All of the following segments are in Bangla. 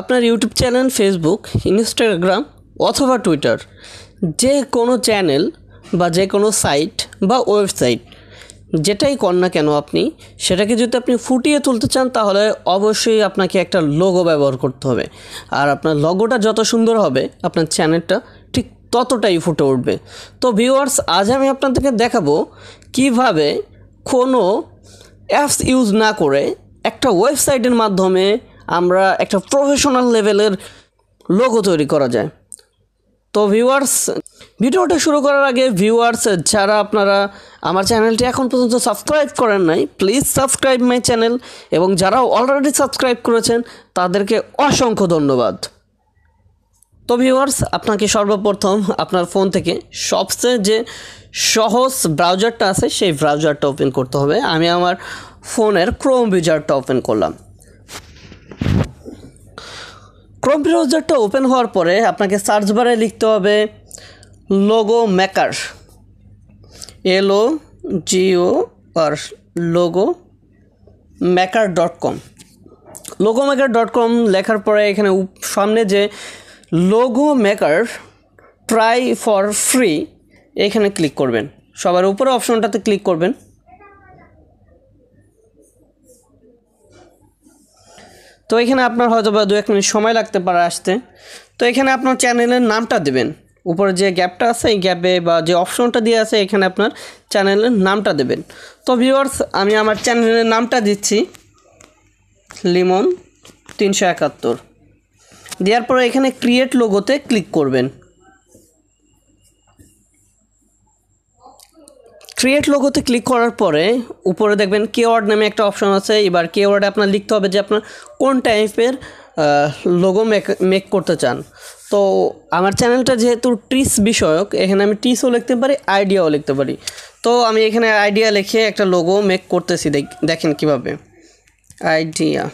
আপনার ইউটিউব চ্যানেল ফেসবুক ইনস্টাগ্রাম অথবা টুইটার যে কোনো চ্যানেল বা যে কোনো সাইট বা ওয়েবসাইট যেটাই কর না কেন আপনি সেটাকে যদি আপনি ফুটিয়ে তুলতে চান তাহলে অবশ্যই আপনাকে একটা লোগো ব্যবহার করতে হবে আর আপনার লোগোটা যত সুন্দর হবে আপনার চ্যানেলটা ঠিক ততটাই ফুটে উঠবে তো ভিউয়ার্স আজ আমি আপনাদেরকে দেখাবো কিভাবে কোনো অ্যাপস ইউজ না করে একটা ওয়েবসাইটের মাধ্যমে আমরা একটা প্রফেশনাল লেভেলের লোগো তৈরি করা যায় তো ভিউয়ার্স ভিডিওটা শুরু করার আগে ভিউয়ার্স যারা আপনারা আমার চ্যানেলটি এখন পর্যন্ত সাবস্ক্রাইব করেন নাই প্লিজ সাবস্ক্রাইব মাই চ্যানেল এবং যারা অলরেডি সাবস্ক্রাইব করেছেন তাদেরকে অসংখ্য ধন্যবাদ তো ভিউয়ার্স আপনাকে সর্বপ্রথম আপনার ফোন থেকে সবচেয়ে যে সহজ ব্রাউজারটা আছে সেই ব্রাউজারটা ওপেন করতে হবে আমি আমার ফোনের ক্রোম ব্রাউজারটা ওপেন করলাম ক্রোম ব্রাউজারটা ওপেন হওয়ার পরে আপনাকে সার্চ বারে লিখতে হবে লোগো মেকার এলও জিও আর logo maker dot com logo maker dot com লেখার পরে এখানে সামনে যে logo maker try for free এখানে ক্লিক করবেন সবার উপরে অপশনটাতে ক্লিক করবেন তো এখানে আপনার হয়তো বা দু এক মিনিট সময় লাগতে পারে আসতে তো এখানে আপনার চ্যানেলের নামটা দেবেন উপরে যে গ্যাপটা আছে এই গ্যাপে বা যে অপশনটা দিয়ে আছে এখানে আপনার চ্যানেলের নামটা দেবেন তো ভিওয়ার্স আমি আমার চ্যানেলের নামটা দিচ্ছি লিমন তিনশো একাত্তর দেওয়ার পরে এখানে ক্রিয়েট লোগোতে ক্লিক করবেন ক্রিয়েট লোগোতে ক্লিক করার পরে উপরে দেখবেন কেওয়ার্ড নামে একটা অপশন আছে এবার কেওয়ার্ডে আপনার লিখতে হবে যে আপনার কোন টাইপের লোগো মেক মেক করতে চান তো আমার চ্যানেলটা যেহেতু ট্রিস বিষয়ক এখানে আমি টিসও লিখতে পারি আইডিয়াও লিখতে পারি তো আমি এখানে আইডিয়া লিখে একটা লোগো মেক করতেছি দেখেন কিভাবে আইডিয়া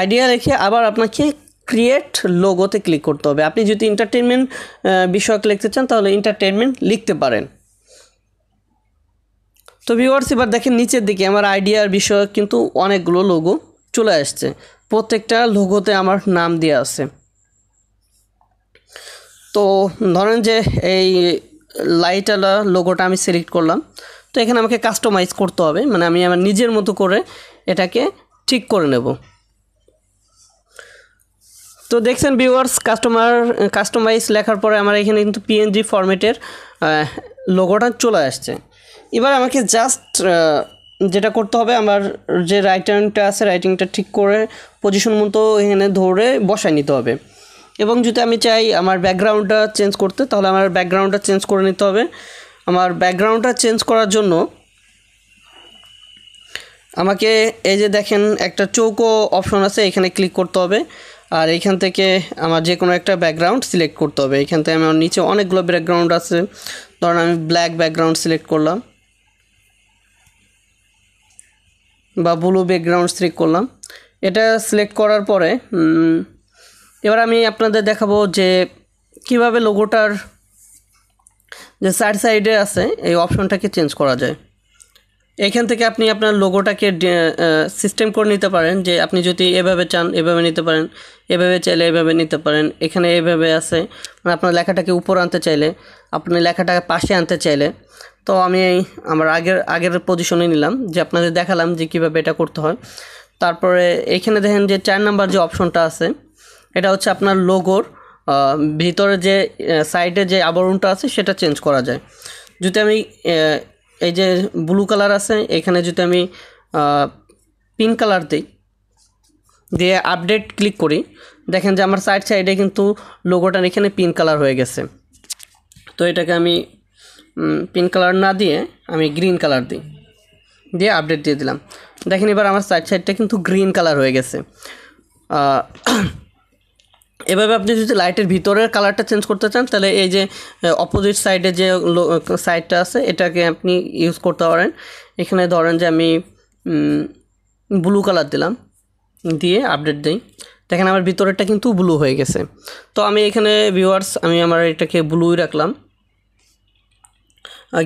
আইডিয়া লিখে আবার আপনাকে ক্রিয়েট লোগোতে ক্লিক করতে হবে আপনি যদি এন্টারটেনমেন্ট বিষয়ক লিখতে চান তাহলে এন্টারটেনমেন্ট লিখতে পারেন তো ভিওয়ার্স এবার দেখেন নিচের দিকে আমার আইডিয়ার বিষয়ক কিন্তু অনেকগুলো লোগো চলে আসছে প্রত্যেকটা লোগোতে আমার নাম দেওয়া আছে তো ধরেন যে এই লাইটওয়ালা লোগোটা আমি সিলেক্ট করলাম তো এখানে আমাকে কাস্টমাইজ করতে হবে মানে আমি আমার নিজের মতো করে এটাকে ঠিক করে নেব তো দেখছেন ভিউয়ার্স কাস্টমার কাস্টমাইজ লেখার পরে আমার এখানে কিন্তু পিএনজি ফরম্যাটের লোগোটা চলে আসছে এবার আমাকে জাস্ট যেটা করতে হবে আমার যে রাইটিংটা আছে রাইটিংটা ঠিক করে পজিশন মতো এখানে ধরে বসায় নিতে হবে এবং যদি আমি চাই আমার ব্যাকগ্রাউন্ডটা চেঞ্জ করতে তাহলে আমার ব্যাকগ্রাউন্ডটা চেঞ্জ করে নিতে হবে আমার ব্যাকগ্রাউন্ডটা চেঞ্জ করার জন্য আমাকে এই যে দেখেন একটা চৌকো অপশন আছে এখানে ক্লিক করতে হবে আর এখান থেকে আমার যে কোনো একটা ব্যাকগ্রাউন্ড সিলেক্ট করতে হবে এখান থেকে আমার নিচে অনেকগুলো ব্যাকগ্রাউন্ড আছে ধরুন আমি ব্ল্যাক ব্যাকগ্রাউন্ড সিলেক্ট করলাম বা ব্লু ব্যাকগ্রাউন্ড সিলেক্ট করলাম এটা সিলেক্ট করার পরে এবার আমি আপনাদের দেখাবো যে কিভাবে লোগোটার যে সাইড সাইডে আছে এই অপশনটাকে চেঞ্জ করা যায় এখান থেকে আপনি আপনার লোগোটাকে সিস্টেম করে নিতে পারেন যে আপনি যদি এভাবে চান এভাবে নিতে পারেন এভাবে চাইলে এভাবে নিতে পারেন এখানে এভাবে আছে মানে আপনার লেখাটাকে উপর আনতে চাইলে আপনি লেখাটাকে পাশে আনতে চাইলে তো আমি আমার আগের আগের পজিশনে নিলাম যে আপনাদের দেখালাম যে কিভাবে এটা করতে হয় তারপরে এখানে দেখেন যে চার নাম্বার যে অপশনটা আছে এটা হচ্ছে আপনার লোগোর ভিতরে যে সাইডে যে আবরণটা আছে সেটা চেঞ্জ করা যায় যদি আমি এই যে ব্লু কালার আছে এখানে যদি আমি পিঙ্ক কালার দিই দিয়ে আপডেট ক্লিক করি দেখেন যে আমার সাইড সাইডে কিন্তু লোগোটার এখানে পিঙ্ক কালার হয়ে গেছে তো এটাকে আমি পিঙ্ক কালার না দিয়ে আমি গ্রিন কালার দিই দিয়ে আপডেট দিয়ে দিলাম দেখেন এবার আমার সাইড সাইডটা কিন্তু গ্রিন কালার হয়ে গেছে এভাবে আপনি যদি লাইটের ভিতরের কালারটা চেঞ্জ করতে চান তাহলে এই যে অপোজিট সাইডে যে সাইডটা আছে এটাকে আপনি ইউজ করতে পারেন এখানে ধরেন যে আমি ব্লু কালার দিলাম দিয়ে আপডেট দিই দেখেন আমার ভিতরেরটা কিন্তু ব্লু হয়ে গেছে তো আমি এখানে ভিউয়ার্স আমি আমার এটাকে ব্লুই রাখলাম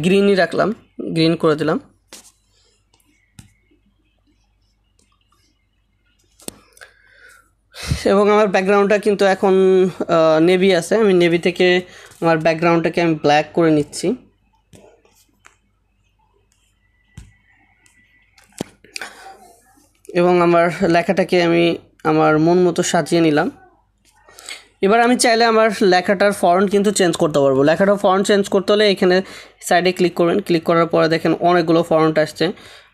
গ্রিনই রাখলাম গ্রিন করে দিলাম এবং আমার ব্যাকগ্রাউন্ডটা কিন্তু এখন নেভি আছে আমি নেভি থেকে আমার ব্যাকগ্রাউন্ডটাকে আমি ব্ল্যাক করে নিচ্ছি এবং আমার লেখাটাকে আমি আমার মন মতো সাজিয়ে নিলাম এবার আমি চাইলে আমার লেখাটার ফরন কিন্তু চেঞ্জ করতে পারবো লেখাটার ফন্ট চেঞ্জ করতে হলে এখানে সাইডে ক্লিক করবেন ক্লিক করার পরে দেখেন অনেকগুলো ফন্ট আসছে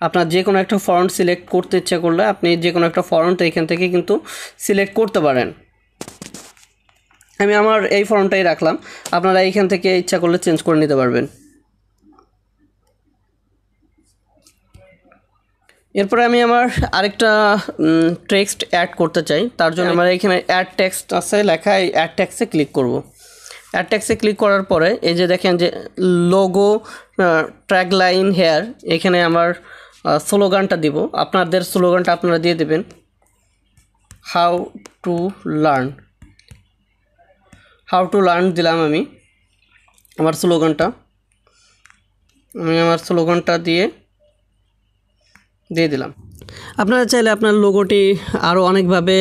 আপনার যে কোনো একটা ফন্ট সিলেক্ট করতে ইচ্ছা করলে আপনি যে কোনো একটা তো এখান থেকে কিন্তু সিলেক্ট করতে পারেন আমি আমার এই ফর্মটাই রাখলাম আপনারা এইখান থেকে ইচ্ছা করলে চেঞ্জ করে নিতে পারবেন এরপরে আমি আমার আরেকটা টেক্সট অ্যাড করতে চাই তার জন্য হ্যাঁ। আমার এখানে অ্যাড টেক্সট আছে লেখা এই অ্যাড ট্যাক্সে ক্লিক করব অ্যাড ট্যাক্সে ক্লিক করার পরে এই যে দেখেন যে লোগো ট্র্যাক লাইন হেয়ার এখানে আমার স্লোগানটা দিব আপনাদের স্লোগানটা আপনারা দিয়ে দেবেন how to learn how to learn দিলাম আমি আমার স্লোগানটা আমি আমার স্লোগানটা দিয়ে দিয়ে দিলাম আপনারা চাইলে আপনার লোগোটি আরও অনেকভাবে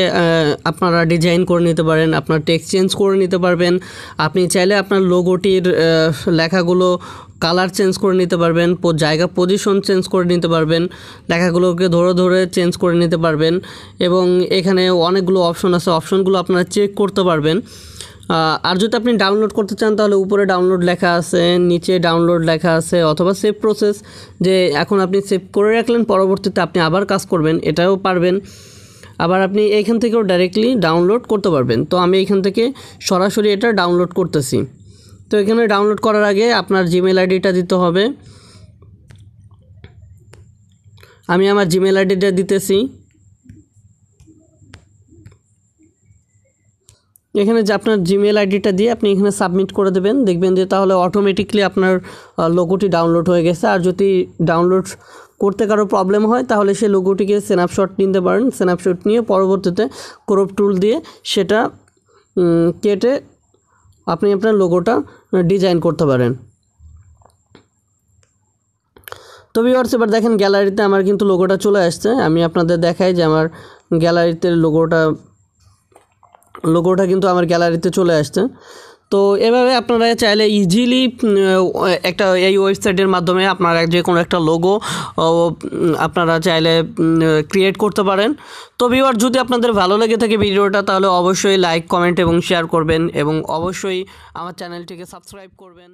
আপনারা ডিজাইন করে নিতে পারেন আপনার টেক্সট চেঞ্জ করে নিতে পারবেন আপনি চাইলে আপনার লোগোটির লেখাগুলো কালার চেঞ্জ করে নিতে পারবেন জায়গা পজিশন চেঞ্জ করে নিতে পারবেন লেখাগুলোকে ধরে ধরে চেঞ্জ করে নিতে পারবেন এবং এখানে অনেকগুলো অপশন আছে অপশনগুলো আপনারা চেক করতে পারবেন আর যদি আপনি ডাউনলোড করতে চান তাহলে উপরে ডাউনলোড লেখা আছে নিচে ডাউনলোড লেখা আছে অথবা সেভ প্রসেস যে এখন আপনি সেভ করে রাখলেন পরবর্তীতে আপনি আবার কাজ করবেন এটাও পারবেন আবার আপনি এইখান থেকেও ডাইরেক্টলি ডাউনলোড করতে পারবেন তো আমি এখান থেকে সরাসরি এটা ডাউনলোড করতেছি তো এখানে ডাউনলোড করার আগে আপনার জিমেল আইডিটা দিতে হবে আমি আমার জিমেল আইডিটা দিতেছি এখানে যে আপনার জিমেল আইডিটা দিয়ে আপনি এখানে সাবমিট করে দেবেন দেখবেন যে তাহলে অটোমেটিকলি আপনার লোগোটি ডাউনলোড হয়ে গেছে আর যদি ডাউনলোড করতে কারো প্রবলেম হয় তাহলে সেই লোগোটিকে স্ন্যাপশট নিতে পারেন স্ন্যাপশট নিয়ে পরবর্তীতে ক্রপ টুল দিয়ে সেটা কেটে আপনি আপনার লোগোটা ডিজাইন করতে পারেন তো ভিউয়ার্স এবার দেখেন গ্যালারিতে আমার কিন্তু লোগোটা চলে আসছে আমি আপনাদের দেখাই যে আমার গ্যালারিতে লোগোটা লোগোটা কিন্তু আমার গ্যালারিতে চলে আসছে তো এভাবে আপনারা চাইলে ইজিলি একটা এই ওয়েবসাইটের মাধ্যমে আপনারা যে কোনো একটা লোগো আপনারা চাইলে ক্রিয়েট করতে পারেন তো ভিওয়ার যদি আপনাদের ভালো লেগে থাকে ভিডিওটা তাহলে অবশ্যই লাইক কমেন্ট এবং শেয়ার করবেন এবং অবশ্যই আমার চ্যানেলটিকে সাবস্ক্রাইব করবেন